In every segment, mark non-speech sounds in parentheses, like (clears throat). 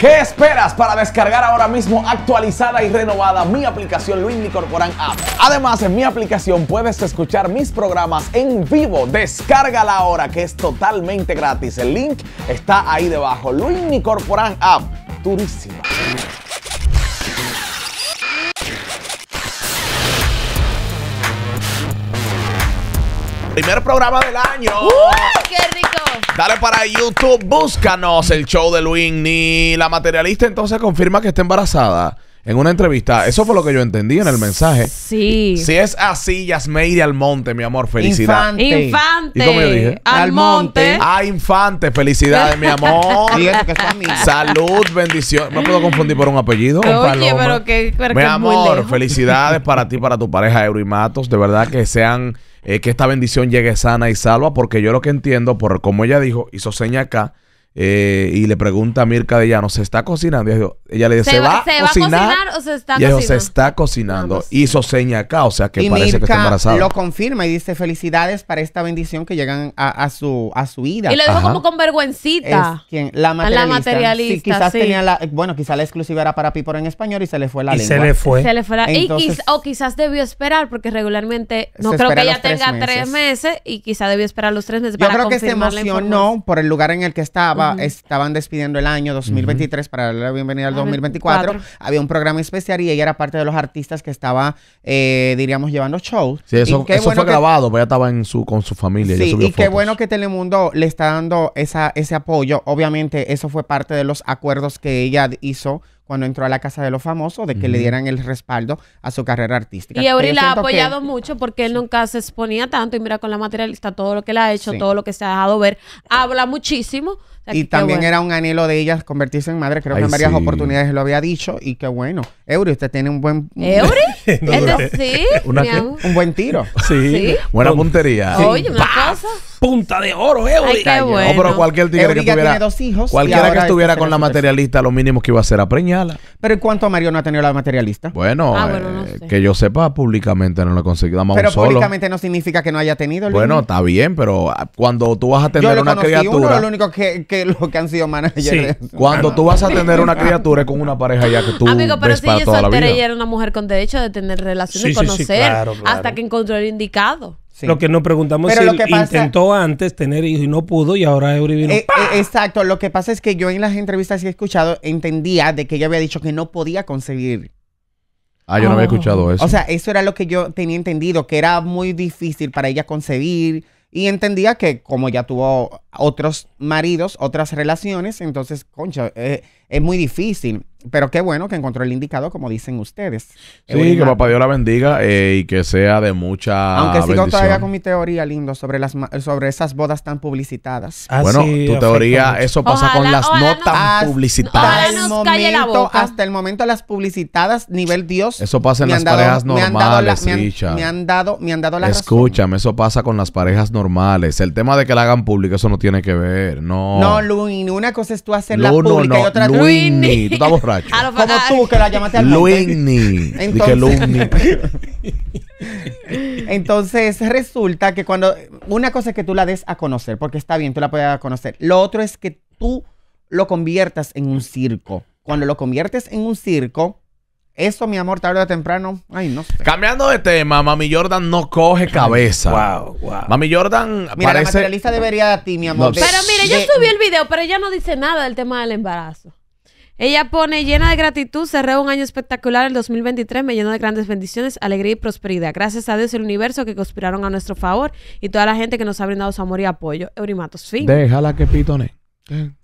¿Qué esperas para descargar ahora mismo actualizada y renovada mi aplicación Luis Corporan App? Además, en mi aplicación puedes escuchar mis programas en vivo. Descárgala ahora que es totalmente gratis. El link está ahí debajo. Luis Corporan App, durísima. Primer programa del año. ¡Qué rico! Dale para YouTube, búscanos el show de Luis La materialista entonces confirma que está embarazada en una entrevista. Eso fue lo que yo entendí en el mensaje. Sí. Si es así, al Almonte, mi amor, felicidad. Infante. Infante. ¿Y cómo dije? Almonte. Ah, Infante, felicidades, mi amor. (laughs) Salud, bendición. Me puedo confundir por un apellido. Oye, pero que, pero mi amor, felicidades para ti, para tu pareja Euro y Matos. De verdad que sean eh, que esta bendición llegue sana y salva, porque yo lo que entiendo, por como ella dijo, hizo seña acá, eh, y le pregunta a Mirka de Llano, ¿se está cocinando? ella le dice, ¿se, va, ¿se a, cocinar? va o se está cocinando? yo, se está cocinando. Hizo seña acá, o sea que parece que está embarazada. Y lo confirma y dice, felicidades para esta bendición que llegan a, su, a su vida. Y lo dijo como con vergüencita. quien, la materialista. quizás tenía la, bueno, quizás la exclusiva era para Pipo en español y se le fue la y lengua. se le fue. Se le fue la, o quizás debió esperar porque regularmente, no creo que ella tenga tres meses y quizás debió esperar los tres meses yo Yo creo que se emocionó por el lugar en el que estaba estaban despidiendo el año 2023 para darle la bienvenida al 2024. Había un programa especial y ella era parte de los artistas que estaba, eh, diríamos, llevando shows. Sí, eso, fue grabado, pues ella estaba en su, con su familia. Sí, y qué bueno que Telemundo le está dando ese apoyo. Obviamente, eso fue parte de los acuerdos que ella hizo cuando entró a la Casa de los Famosos, de que le dieran el respaldo a su carrera artística. Y Eury la ha apoyado mucho porque él nunca se exponía tanto y mira con la materialista todo lo que le ha hecho, todo lo que se ha dejado ver, habla muchísimo. y también era un anhelo de ella convertirse en madre, creo que en varias oportunidades lo había dicho y qué bueno. Eury, usted tiene un buen... ¿Eury? (laughs) (laughs) es este decir sí, (laughs) un buen tiro. Sí, buena puntería. Oye, una Punta de oro, Eury. pero cualquier tigre que dos hijos cualquiera que estuviera este con la materialista, lo mínimo que iba a hacer a preñar pero en cuanto a Mario no ha tenido la materialista? Bueno, ah, eh, que yo sepa, públicamente no lo he conseguido. Pero públicamente no significa que no haya tenido. bueno, está bien, pero ah, cuando tú vas a tener yo una criatura. Uno de los únicos que, que, lo que han sido managers. Sí. (laughs) cuando tú vas a tener una criatura con una pareja ya que tú. Amigo, pero si yo soltera y era una mujer con derecho de tener relaciones, sí, conocer, hasta que encontró el indicado. Lo que nos preguntamos es si intentó antes tener y no pudo y ahora Eury eh, eh, exacto, lo que pasa es que yo en las entrevistas que he escuchado entendía de que ella había dicho que no podía concebir. Ah, yo no había ah. escuchado eso. O sea, eso era lo que yo tenía entendido, que era muy difícil para ella concebir y entendía que como ya tuvo otros maridos, otras relaciones, entonces, concha, eh, es muy difícil. Pero qué bueno que encontró el indicado, como dicen ustedes. Sí, que papá Dios la bendiga eh, y que sea de mucha. Aunque sigo todavía con mi teoría, lindo, sobre las sobre esas bodas tan publicitadas. Ah, bueno, tu teoría, eso pasa con las no tan publicitadas. Hasta el, momento, hasta las publicitadas, nivel Dios. Eso pasa en las parejas normales, me han, dado me han, dado, la Escúchame, eso pasa con las parejas normales. El tema de que la hagan pública, eso no tiene que ver, no. No, Luini, una cosa es tú hacer la pública y otra Luini, tú estás borracho. (laughs) Como tú que la llamaste al Entonces, (laughs) Entonces resulta que cuando una cosa es que tú la des a conocer, porque está bien, tú la puedes a conocer. Lo otro es que tú lo conviertas en un circo. Cuando lo conviertes en un circo, eso, mi amor, tarde de temprano. Ay, no sé. Cambiando de tema, Mami Jordan no coge cabeza. wow, wow. Mami Jordan Mira, parece. la materialista debería de ti, mi amor. pero mire, yo subí el video, pero ella no dice nada del tema del embarazo. Ella pone llena de gratitud, cerré un año espectacular el 2023, me lleno de grandes bendiciones, alegría y prosperidad. Gracias a Dios y el universo que conspiraron a nuestro favor y toda la gente que nos ha brindado su amor y apoyo. Eurimatos, fin. Déjala que pitone.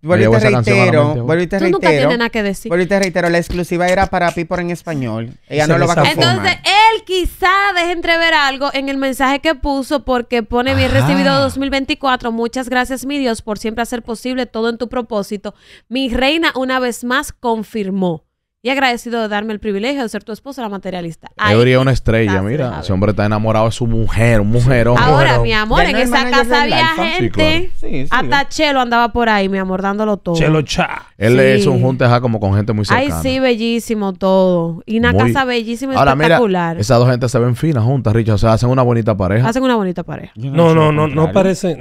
Vuelvo y te reitero, vuelvo y reitero. reitero, la exclusiva era para Pipor en español. Ella no lo va a Entonces, él quizá deje entrever algo en el mensaje que puso porque pone bien recibido 2024. Muchas gracias, mi Dios, por siempre hacer posible todo en tu propósito. Mi reina, una vez más, confirmó y agradecido de darme el privilegio de ser tu esposa, la materialista. Yo es una estrella, mira. Ese hombre está enamorado de su mujer, un mujerón. Ahora, mi amor, en esa casa había gente. hasta Chelo andaba por ahí, mi amor, dándolo todo. Chelo cha. Él es un junte como con gente muy cercana. Ay, sí, bellísimo todo. Y una casa bellísima y espectacular. esas dos gentes se ven finas juntas, Richard. O sea, hacen una bonita pareja. Hacen una bonita pareja. No, no, no, no, parece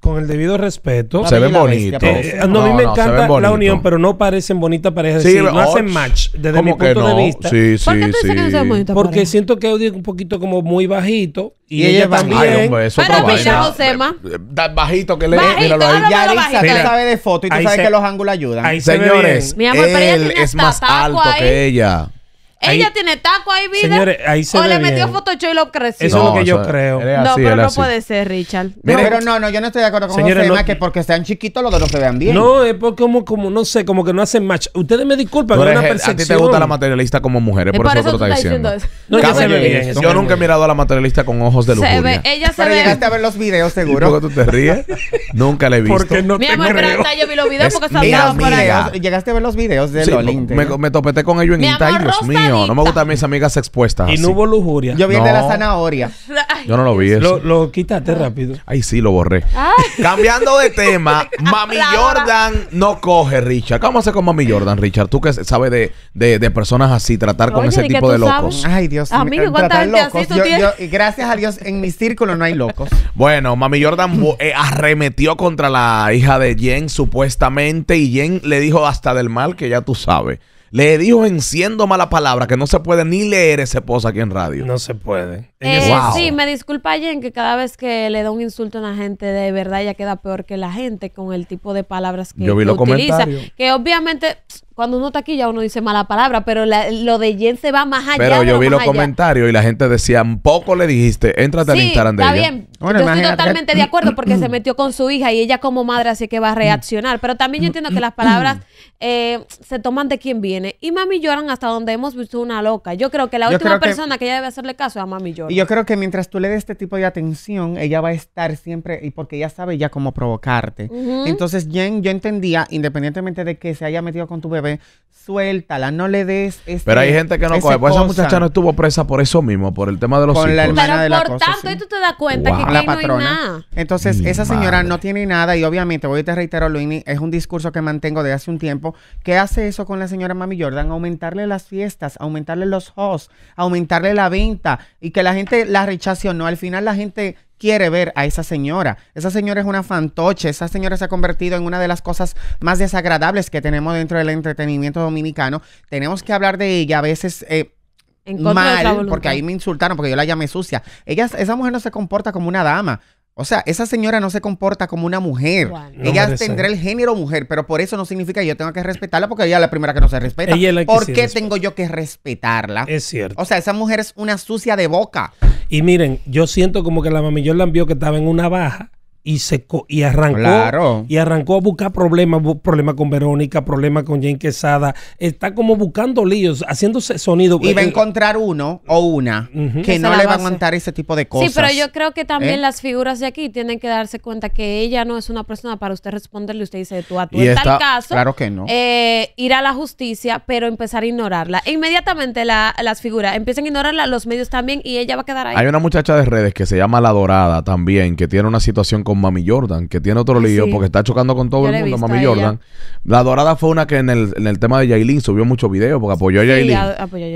con el debido respeto. Se ven bonitos. Pues. Eh, a mí me encanta la unión, pero no parecen bonitas pareja. Sí, no oh, hacen más desde mi punto no? de vista. ¿Por qué tú dices que no sea bonito? Porque siento que Odio es un poquito como muy bajito. Y, ella también. Ay, hombre, eso Pero mira, eh, eh, bajito que le. Bajito, Ya Arisa, tú sabes de foto y tú sabes que los ángulos ayudan. Señores, él es más alto que ella. Ella tiene taco ahí, vida. Señores, ahí se O le metió metió Photoshop y lo creció. Eso es lo que yo creo. no, pero no puede ser, Richard. pero no, no, yo no estoy de acuerdo con Señores, José, más que porque sean chiquitos los dos no se vean bien. No, es porque como, como, no sé, como que no hacen match. Ustedes me disculpan, pero es una una a ti te gusta la materialista como mujeres, Es por, eso, tú estás diciendo eso. No, se ve bien. Yo nunca he mirado a la materialista con ojos de Se ella se ve. llegaste a ver los videos, seguro. ¿Por qué tú te (laughs) ríes? nunca la he visto. Porque no Mi amor, pero yo vi los videos porque se por ahí. Llegaste a ver los videos de él. me, topé con ellos en Instagram. Dios mío no, no me gustan mis amigas expuestas. Y no hubo lujuria. Yo vi de la zanahoria. Yo no lo vi eso. Lo, quítate rápido. Ay, sí, lo borré. Cambiando de tema, (laughs) Mami Jordan no coge, Richard. ¿Cómo se con Mami Jordan, Richard? Tú que sabes de, personas así, tratar con ese tipo de locos. Ay, Dios mío. Tratar locos gracias a Dios, en mi círculo no hay locos. (laughs) Bueno, Mami Jordan eh, arremetió contra la hija de Jen, supuestamente, y Jen le dijo hasta del mal que ya tú sabes. Le dijo enciendo mala palabra que no se puede ni leer ese post aquí en radio. No se puede. Eh, sí, me disculpa Jen que cada vez que le da un insulto a una gente de verdad ya queda peor que la gente con el tipo de palabras que Yo vi utiliza. Que obviamente cuando uno está aquí ya uno dice mala palabra, pero lo de Jen se va más allá. Pero yo vi los comentarios y la gente decía, poco le dijiste, entrate al Instagram de está bien. yo estoy totalmente de acuerdo porque se (clears throat) metió con su hija y ella como madre así que va a reaccionar. Pero también yo entiendo que las palabras (clears throat) eh, se toman de quien viene. Y Mami Lloran hasta donde hemos visto una loca. Yo creo que la última persona que... ella debe hacerle caso es a Mami Lloran. Y yo creo que mientras tú le des este tipo de atención, ella va a estar siempre, y porque ella sabe ya cómo provocarte. Entonces Jen, yo entendía, independientemente de que se haya metido con tu bebé, suéltala, no le des. Este pero hay gente que no coge. Pues esa muchacha no estuvo presa por eso mismo, por el tema de los Con la hermana pero la por tanto, y tú te das cuenta que No hay nada. Entonces, esa señora no tiene nada y obviamente, voy a te reitero, Luini, es un discurso que mantengo de hace un tiempo. ¿Qué hace eso con la señora Mami Jordan? Aumentarle las fiestas, aumentarle los hosts, aumentarle la venta y que la gente la rechace o no. Al final la gente quiere ver a esa señora. Esa señora es una fantoche, esa señora se ha convertido en una de las cosas más desagradables que tenemos dentro del entretenimiento dominicano. Tenemos que hablar de ella a veces... Eh, mal, porque ahí me insultaron, porque yo la llamé sucia. esa mujer no se comporta como una dama. O sea, esa señora no se comporta como una mujer. ella tendrá el género mujer, pero por eso no significa que yo tenga que respetarla porque ella es la primera que no se respeta. ¿Por qué tengo yo que respetarla? Es cierto. O sea, esa mujer es una sucia de boca. Y miren, yo siento como que la mami yo la envió que estaba en una baja y y arrancó y arrancó a buscar problemas, problemas con Verónica, problemas con Jane Quesada, está como buscando líos, haciéndose sonido. Y va a encontrar uno o una que no le va a aguantar ese tipo de cosas. Sí, pero yo creo que también ¿eh? las figuras de aquí tienen que darse cuenta que ella no es una persona para usted responderle, usted dice tú a tú. en tal caso, no. Eh, ir a la justicia, pero empezar a ignorarla. E inmediatamente la, las figuras empiezan a ignorarla, los medios también, y ella va a quedar ahí. Hay una muchacha de redes que se llama La Dorada también, que tiene una situación como Mami Jordan, que tiene otro lío porque está chocando con todo el mundo, Mami Jordan. La dorada fue una que en el, tema de Yailin subió muchos videos porque apoyó a Yailin.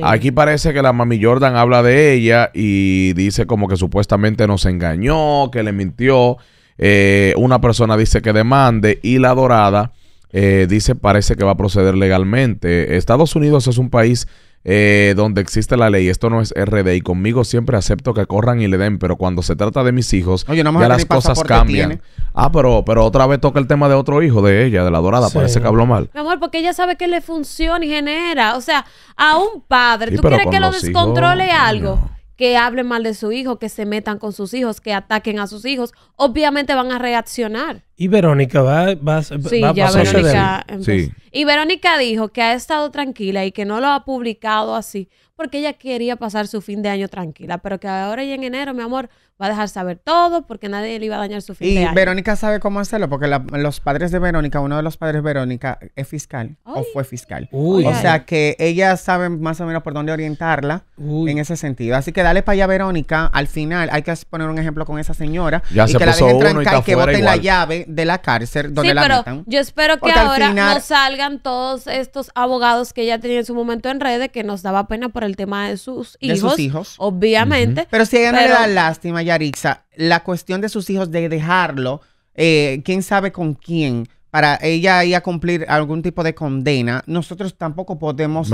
Aquí parece que la Mami Jordan habla de ella y dice como que supuestamente nos engañó, que le mintió. Eh, una persona dice que demande y la dorada eh, dice parece que va a proceder legalmente. Estados Unidos es un país eh, donde existe la ley. Esto no es RD y conmigo siempre acepto que corran y le den, pero cuando se trata de mis hijos, ya las cosas cambian. Ah, pero, pero otra vez toca el tema de otro hijo de ella, de la dorada, parece que habló mal. Mi amor, porque ella sabe que le funciona y genera. O sea, a un padre, ¿tú quieres que lo descontrole algo? que hable mal de su hijo, que se metan con sus hijos, que ataquen a sus hijos, obviamente van a reaccionar. Y Verónica va, va, sí, ya Verónica sí. Y Verónica dijo que ha estado tranquila y que no lo ha publicado así porque ella quería pasar su fin de año tranquila, pero que ahora y en enero, mi amor, va a dejar saber todo porque nadie le iba a dañar su fin de año. Y Verónica sabe cómo hacerlo porque los padres de Verónica, uno de los padres de Verónica es fiscal o fue fiscal. O sea que ella sabe más o menos por dónde orientarla en ese sentido. Así que dale para allá Verónica, al final hay que poner un ejemplo con esa señora y que la dejen trancar y que boten la llave de la cárcel donde la pero Yo espero que ahora no salgan todos estos abogados que ella tenía en su momento en redes, que nos daba pena por el tema de sus hijos. De sus hijos. Obviamente. Pero si ella no le da lástima, Yarixa, la cuestión de sus hijos de dejarlo, eh, quién sabe con quién para ella ir a cumplir algún tipo de condena, nosotros tampoco podemos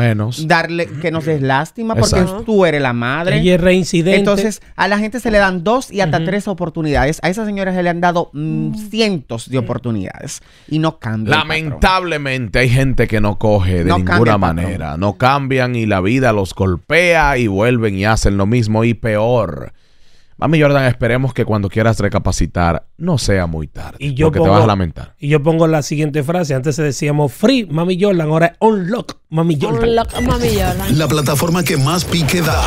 darle que nos des lástima porque tú eres la madre. Ella es reincidente. Entonces, a la gente se le dan dos y hasta tres oportunidades. A esas señoras se le han dado mm, mm. cientos de oportunidades y no cambian. Lamentablemente hay gente que no coge de ninguna manera. No cambian y la vida los golpea y vuelven y hacen lo mismo y peor. Mami Jordan, esperemos que cuando quieras recapacitar no sea muy tarde. porque te vas a lamentar. Y yo pongo la siguiente frase. Antes se decíamos free, Mami Jordan. Ahora es unlock, Mami Jordan. Unlock, Mami Jordan. La plataforma que más pique da.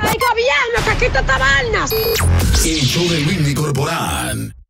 ¡Ay, gobierno, El show de